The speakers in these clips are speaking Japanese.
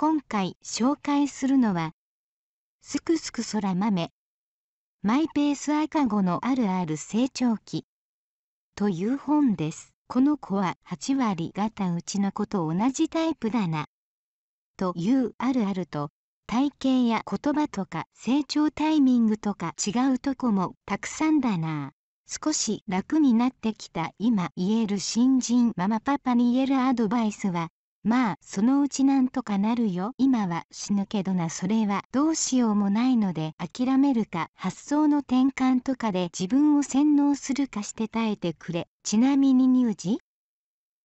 今回紹介するのは、すくすく空豆、マイペース赤子のあるある成長期という本です。この子は8割方うちの子と同じタイプだな。というあるあると、体型や言葉とか成長タイミングとか違うとこもたくさんだな。少し楽になってきた今言える新人ママパパに言えるアドバイスはまあそのうちなんとかなるよ今は死ぬけどなそれはどうしようもないので諦めるか発想の転換とかで自分を洗脳するかして耐えてくれちなみに乳児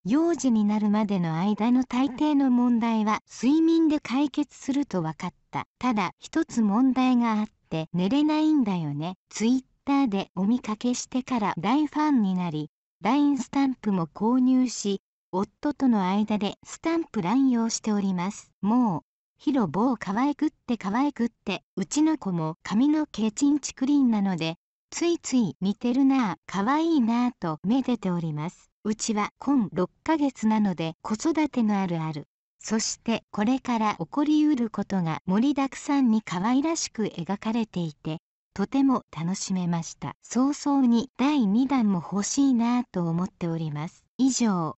幼児になるまでの間の大抵の問題は睡眠で解決すると分かったただ一つ問題があって寝れないんだよねツイッターでお見かけしてから大ファンになり LINE スタンプも購入し夫との間でスタンプ乱用しております。もう、ヒロボ可愛くって可愛くって、うちの子も髪の毛チンチクリーンなので、ついつい似てるなぁ、可愛いなぁとめでております。うちは今6ヶ月なので子育てのあるある。そしてこれから起こりうることが盛りだくさんに可愛らしく描かれていて、とても楽しめました。早々に第2弾も欲しいなぁと思っております。以上、